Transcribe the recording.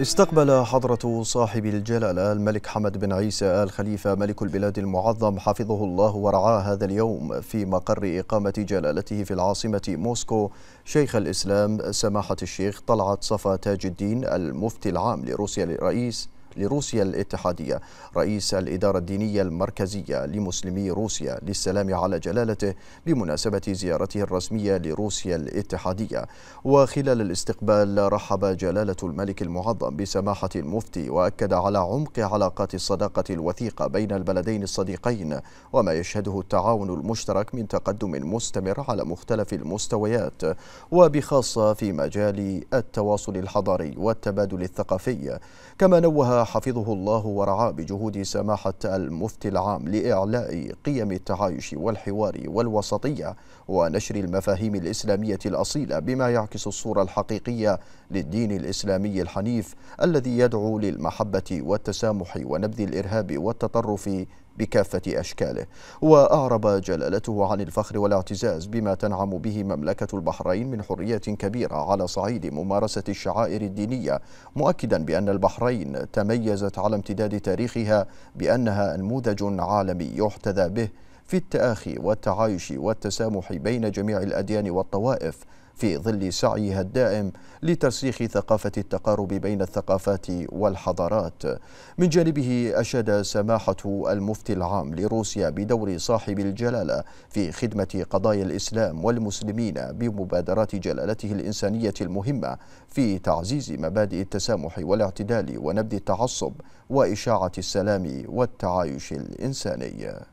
استقبل حضرة صاحب الجلالة الملك حمد بن عيسى آل خليفة ملك البلاد المعظم حفظه الله ورعاه هذا اليوم في مقر إقامة جلالته في العاصمة موسكو شيخ الإسلام سماحة الشيخ طلعت صفا تاج الدين المفتي العام لروسيا للرئيس لروسيا الاتحادية رئيس الإدارة الدينية المركزية لمسلمي روسيا للسلام على جلالته بمناسبة زيارته الرسمية لروسيا الاتحادية وخلال الاستقبال رحب جلالة الملك المعظم بسماحة المفتي وأكد على عمق علاقات الصداقة الوثيقة بين البلدين الصديقين وما يشهده التعاون المشترك من تقدم مستمر على مختلف المستويات وبخاصة في مجال التواصل الحضاري والتبادل الثقافي كما نوه حفظه الله ورعاه بجهود سماحة المفتي العام لإعلاء قيم التعايش والحوار والوسطية ونشر المفاهيم الإسلامية الأصيلة بما يعكس الصورة الحقيقية للدين الإسلامي الحنيف الذي يدعو للمحبة والتسامح ونبذ الإرهاب والتطرف بكافة أشكاله وأعرب جلالته عن الفخر والاعتزاز بما تنعم به مملكة البحرين من حرية كبيرة على صعيد ممارسة الشعائر الدينية مؤكدا بأن البحرين تميزت على امتداد تاريخها بأنها نموذج عالمي يحتذى به في التآخي والتعايش والتسامح بين جميع الأديان والطوائف في ظل سعيها الدائم لترسيخ ثقافة التقارب بين الثقافات والحضارات. من جانبه أشاد سماحة المفتي العام لروسيا بدور صاحب الجلالة في خدمة قضايا الإسلام والمسلمين بمبادرات جلالته الإنسانية المهمة في تعزيز مبادئ التسامح والاعتدال ونبذ التعصب وإشاعة السلام والتعايش الإنساني.